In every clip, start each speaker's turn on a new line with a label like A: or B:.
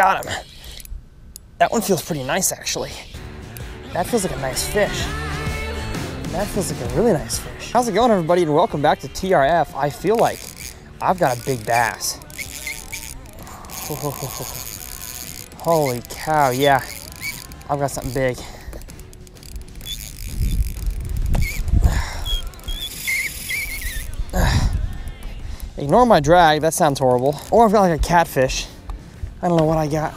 A: Got him. That one feels pretty nice actually. That feels like a nice fish. That feels like a really nice fish. How's it going everybody and welcome back to TRF. I feel like I've got a big bass. holy cow, yeah. I've got something big. Ignore my drag, that sounds horrible. Or I've got like a catfish. I don't know what I got.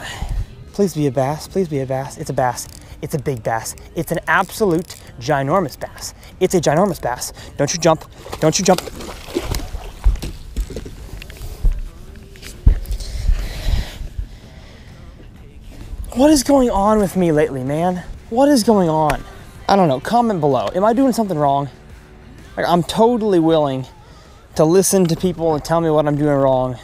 A: Please be a bass, please be a bass. It's a bass, it's a big bass. It's an absolute ginormous bass. It's a ginormous bass. Don't you jump, don't you jump. What is going on with me lately, man? What is going on? I don't know, comment below. Am I doing something wrong? Like, I'm totally willing to listen to people and tell me what I'm doing wrong.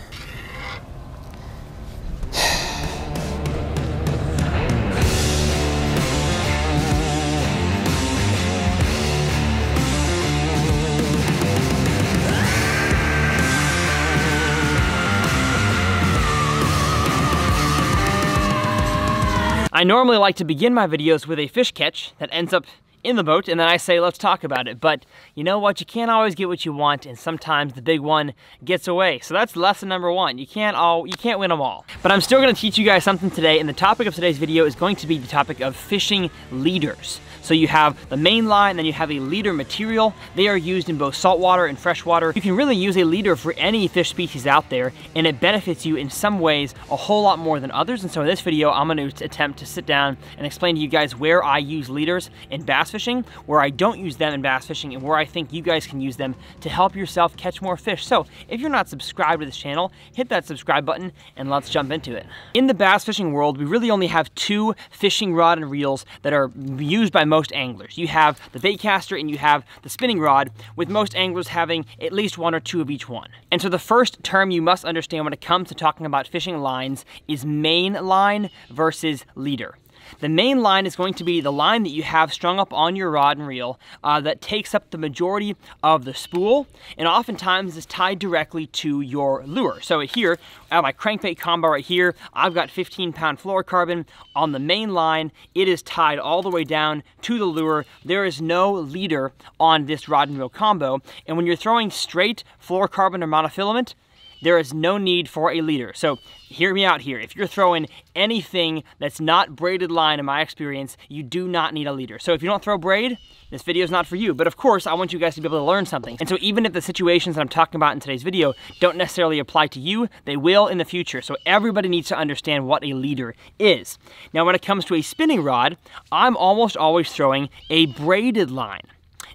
A: I normally like to begin my videos with a fish catch that ends up in the boat and then I say, let's talk about it. But you know what? You can't always get what you want and sometimes the big one gets away. So that's lesson number one. You can't all, you can't win them all. But I'm still gonna teach you guys something today and the topic of today's video is going to be the topic of fishing leaders. So you have the main line, then you have a leader material. They are used in both saltwater and freshwater. You can really use a leader for any fish species out there and it benefits you in some ways a whole lot more than others. And so in this video, I'm gonna attempt to sit down and explain to you guys where I use leaders in bass bass fishing, where I don't use them in bass fishing, and where I think you guys can use them to help yourself catch more fish. So if you're not subscribed to this channel, hit that subscribe button and let's jump into it. In the bass fishing world, we really only have two fishing rod and reels that are used by most anglers. You have the baitcaster and you have the spinning rod, with most anglers having at least one or two of each one. And so the first term you must understand when it comes to talking about fishing lines is main line versus leader. The main line is going to be the line that you have strung up on your rod and reel uh, that takes up the majority of the spool and oftentimes is tied directly to your lure. So here, at my crankbait combo right here, I've got 15 pound fluorocarbon on the main line. It is tied all the way down to the lure. There is no leader on this rod and reel combo. And when you're throwing straight fluorocarbon or monofilament, there is no need for a leader. So hear me out here. If you're throwing anything that's not braided line in my experience, you do not need a leader. So if you don't throw braid, this video is not for you. But of course, I want you guys to be able to learn something. And so even if the situations that I'm talking about in today's video don't necessarily apply to you, they will in the future. So everybody needs to understand what a leader is. Now, when it comes to a spinning rod, I'm almost always throwing a braided line.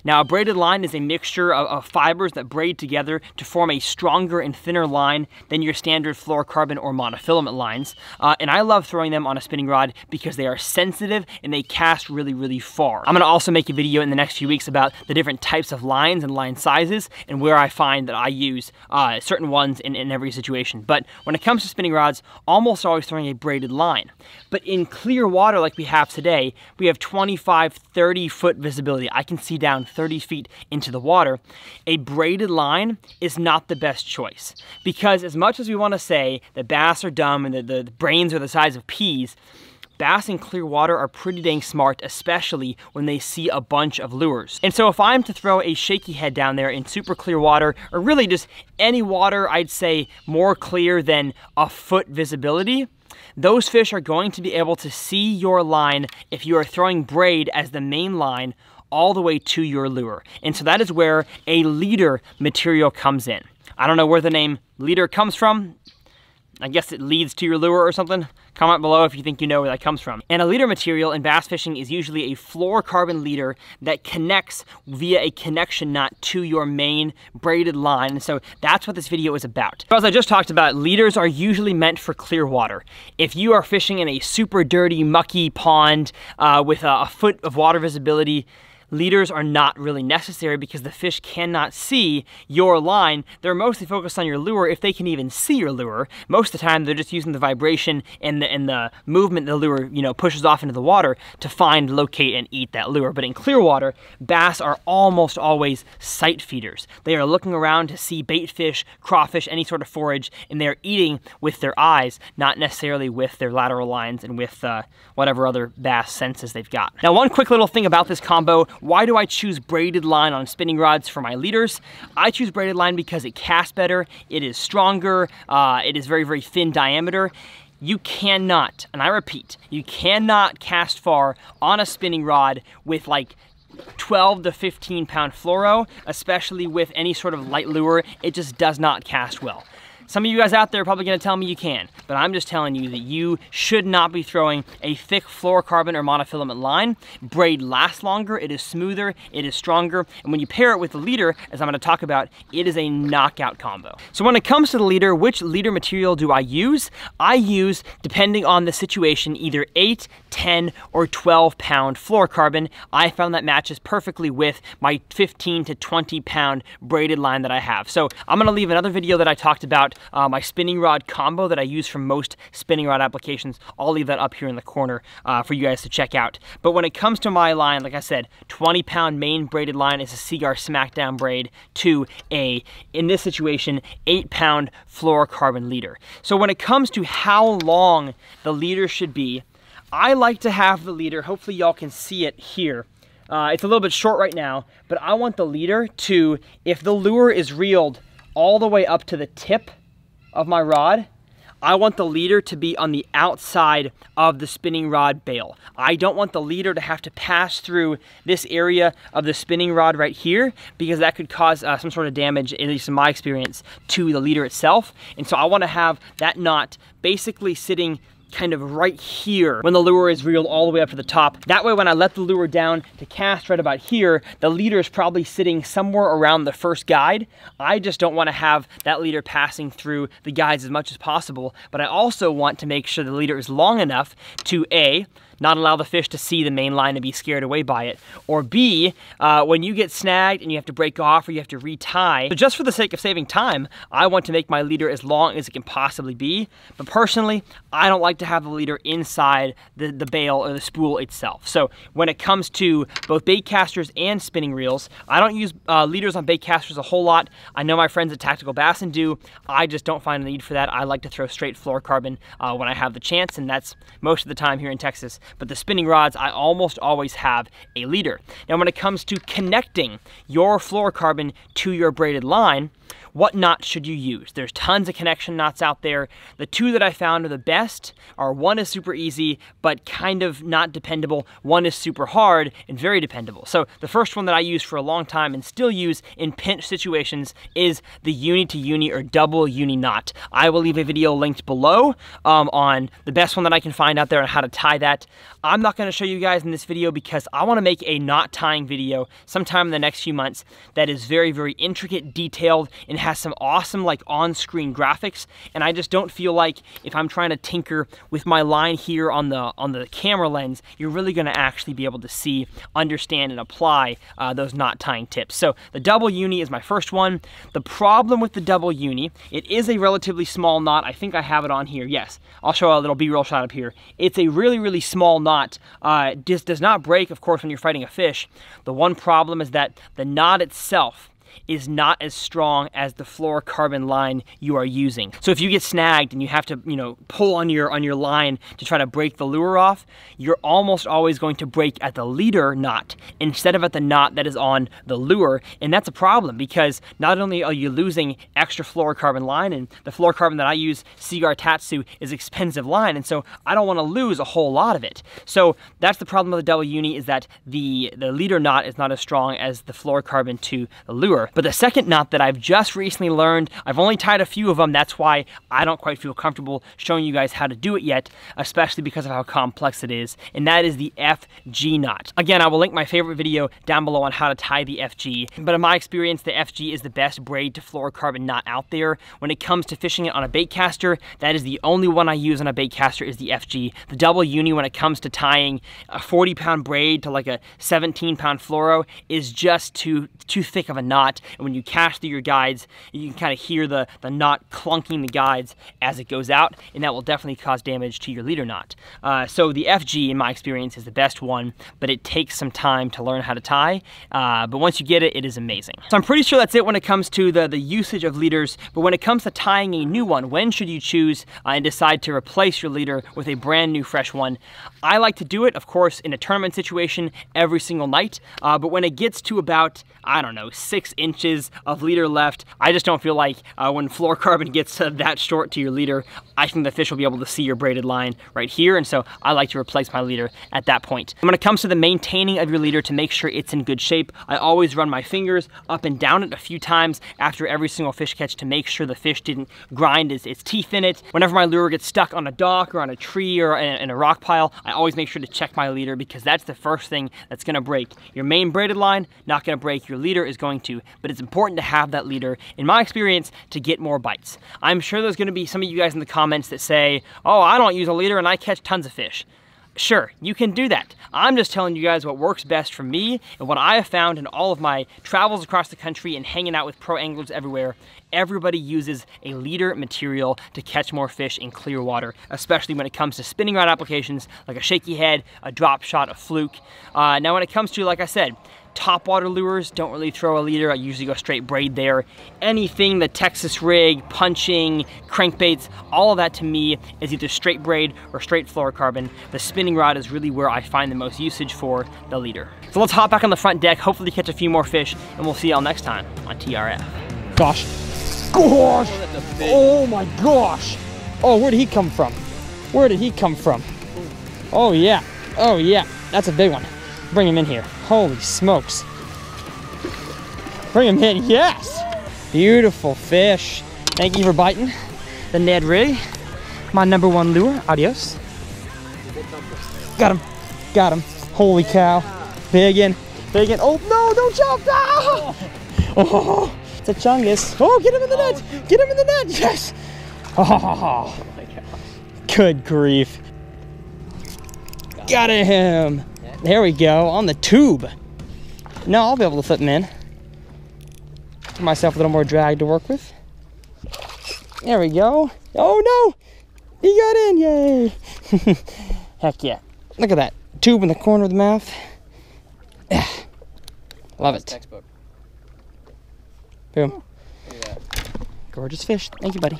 A: Now, a braided line is a mixture of, of fibers that braid together to form a stronger and thinner line than your standard fluorocarbon or monofilament lines. Uh, and I love throwing them on a spinning rod because they are sensitive and they cast really, really far. I'm gonna also make a video in the next few weeks about the different types of lines and line sizes and where I find that I use uh, certain ones in, in every situation. But when it comes to spinning rods, almost always throwing a braided line. But in clear water like we have today, we have 25, 30 foot visibility. I can see down 30 feet into the water, a braided line is not the best choice. Because as much as we wanna say that bass are dumb and that the brains are the size of peas, bass in clear water are pretty dang smart, especially when they see a bunch of lures. And so if I'm to throw a shaky head down there in super clear water, or really just any water I'd say more clear than a foot visibility, those fish are going to be able to see your line if you are throwing braid as the main line all the way to your lure. And so that is where a leader material comes in. I don't know where the name leader comes from. I guess it leads to your lure or something. Comment below if you think you know where that comes from. And a leader material in bass fishing is usually a fluorocarbon leader that connects via a connection knot to your main braided line. And so that's what this video is about. So as I just talked about, leaders are usually meant for clear water. If you are fishing in a super dirty, mucky pond uh, with a, a foot of water visibility, leaders are not really necessary because the fish cannot see your line. They're mostly focused on your lure if they can even see your lure. Most of the time, they're just using the vibration and the, and the movement the lure you know pushes off into the water to find, locate, and eat that lure. But in clear water, bass are almost always sight feeders. They are looking around to see bait fish, crawfish, any sort of forage, and they're eating with their eyes, not necessarily with their lateral lines and with uh, whatever other bass senses they've got. Now, one quick little thing about this combo why do I choose braided line on spinning rods for my leaders? I choose braided line because it casts better, it is stronger, uh, it is very, very thin diameter. You cannot, and I repeat, you cannot cast far on a spinning rod with like 12 to 15 pound fluoro, especially with any sort of light lure, it just does not cast well. Some of you guys out there are probably gonna tell me you can, but I'm just telling you that you should not be throwing a thick fluorocarbon or monofilament line. Braid lasts longer, it is smoother, it is stronger, and when you pair it with the leader, as I'm gonna talk about, it is a knockout combo. So when it comes to the leader, which leader material do I use? I use, depending on the situation, either 8, 10, or 12 pound fluorocarbon. I found that matches perfectly with my 15 to 20 pound braided line that I have. So I'm gonna leave another video that I talked about uh, my spinning rod combo that I use for most spinning rod applications. I'll leave that up here in the corner uh, for you guys to check out. But when it comes to my line, like I said, 20 pound main braided line is a Seaguar Smackdown braid to a, in this situation, eight pound fluorocarbon leader. So when it comes to how long the leader should be, I like to have the leader, hopefully y'all can see it here, uh, it's a little bit short right now, but I want the leader to, if the lure is reeled all the way up to the tip of my rod, I want the leader to be on the outside of the spinning rod bail. I don't want the leader to have to pass through this area of the spinning rod right here because that could cause uh, some sort of damage, at least in my experience, to the leader itself. And so I wanna have that knot basically sitting kind of right here when the lure is reeled all the way up to the top. That way when I let the lure down to cast right about here, the leader is probably sitting somewhere around the first guide. I just don't want to have that leader passing through the guides as much as possible, but I also want to make sure the leader is long enough to A, not allow the fish to see the main line and be scared away by it. Or B, uh, when you get snagged and you have to break off or you have to retie, so just for the sake of saving time, I want to make my leader as long as it can possibly be. But personally, I don't like to have the leader inside the, the bail or the spool itself. So when it comes to both bait casters and spinning reels, I don't use uh, leaders on bait casters a whole lot. I know my friends at Tactical Bassin do. I just don't find a need for that. I like to throw straight fluorocarbon uh, when I have the chance, and that's most of the time here in Texas but the spinning rods, I almost always have a leader. Now when it comes to connecting your fluorocarbon to your braided line, what knots should you use? There's tons of connection knots out there. The two that I found are the best are one is super easy, but kind of not dependable. One is super hard and very dependable. So the first one that I used for a long time and still use in pinch situations is the uni to uni or double uni knot. I will leave a video linked below um, on the best one that I can find out there on how to tie that. I'm not gonna show you guys in this video because I wanna make a knot tying video sometime in the next few months that is very, very intricate, detailed, and has some awesome like on-screen graphics. And I just don't feel like if I'm trying to tinker with my line here on the on the camera lens, you're really going to actually be able to see, understand, and apply uh, those knot tying tips. So the double uni is my first one. The problem with the double uni, it is a relatively small knot. I think I have it on here. Yes, I'll show a little B-roll shot up here. It's a really, really small knot. Uh, just does not break, of course, when you're fighting a fish. The one problem is that the knot itself is not as strong as the fluorocarbon line you are using. So if you get snagged and you have to, you know, pull on your on your line to try to break the lure off, you're almost always going to break at the leader knot instead of at the knot that is on the lure, and that's a problem because not only are you losing extra fluorocarbon line and the fluorocarbon that I use, Cigar Tatsu, is expensive line, and so I don't want to lose a whole lot of it. So that's the problem with the double uni is that the the leader knot is not as strong as the fluorocarbon to the lure. But the second knot that I've just recently learned, I've only tied a few of them, that's why I don't quite feel comfortable showing you guys how to do it yet, especially because of how complex it is, and that is the FG knot. Again, I will link my favorite video down below on how to tie the FG, but in my experience, the FG is the best braid to fluorocarbon knot out there. When it comes to fishing it on a baitcaster, that is the only one I use on a baitcaster is the FG. The double uni when it comes to tying a 40 pound braid to like a 17 pound fluoro is just too, too thick of a knot that. And when you cash through your guides, you can kind of hear the, the knot clunking the guides as it goes out, and that will definitely cause damage to your leader knot. Uh, so the FG, in my experience, is the best one, but it takes some time to learn how to tie. Uh, but once you get it, it is amazing. So I'm pretty sure that's it when it comes to the, the usage of leaders, but when it comes to tying a new one, when should you choose uh, and decide to replace your leader with a brand new fresh one? I like to do it, of course, in a tournament situation every single night, uh, but when it gets to about, I don't know, six, inches of leader left. I just don't feel like uh, when fluorocarbon gets uh, that short to your leader, I think the fish will be able to see your braided line right here. And so I like to replace my leader at that point. When it comes to the maintaining of your leader to make sure it's in good shape, I always run my fingers up and down it a few times after every single fish catch to make sure the fish didn't grind its, its teeth in it. Whenever my lure gets stuck on a dock or on a tree or in, in a rock pile, I always make sure to check my leader because that's the first thing that's gonna break. Your main braided line, not gonna break. Your leader is going to but it's important to have that leader, in my experience, to get more bites. I'm sure there's gonna be some of you guys in the comments that say, oh, I don't use a leader and I catch tons of fish. Sure, you can do that. I'm just telling you guys what works best for me and what I have found in all of my travels across the country and hanging out with pro anglers everywhere. Everybody uses a leader material to catch more fish in clear water, especially when it comes to spinning rod applications like a shaky head, a drop shot, a fluke. Uh, now when it comes to, like I said, top water lures, don't really throw a leader. I usually go straight braid there. Anything, the Texas rig, punching, crankbaits, all of that to me is either straight braid or straight fluorocarbon. The spinning rod is really where I find the most usage for the leader. So let's hop back on the front deck, hopefully catch a few more fish, and we'll see y'all next time on TRF. Gosh. Gosh! Oh, oh my gosh! Oh, where did he come from? Where did he come from? Oh yeah, oh yeah, that's a big one. Bring him in here. Holy smokes. Bring him in, yes! Beautiful fish. Thank you for biting the Ned rig. My number one lure, adios. Got him, got him. Holy cow. Big in, big in. Oh no, don't jump, ah! Oh, it's a chungus. Oh, get him in the net, get him in the net, yes! Oh, good grief. Got him. There we go, on the tube. No, I'll be able to fit them in. Give myself a little more drag to work with. There we go. Oh no, he got in, yay. Heck yeah. Look at that, tube in the corner of the mouth. Love it. Textbook. Boom. Yeah. Gorgeous fish. Thank you, buddy.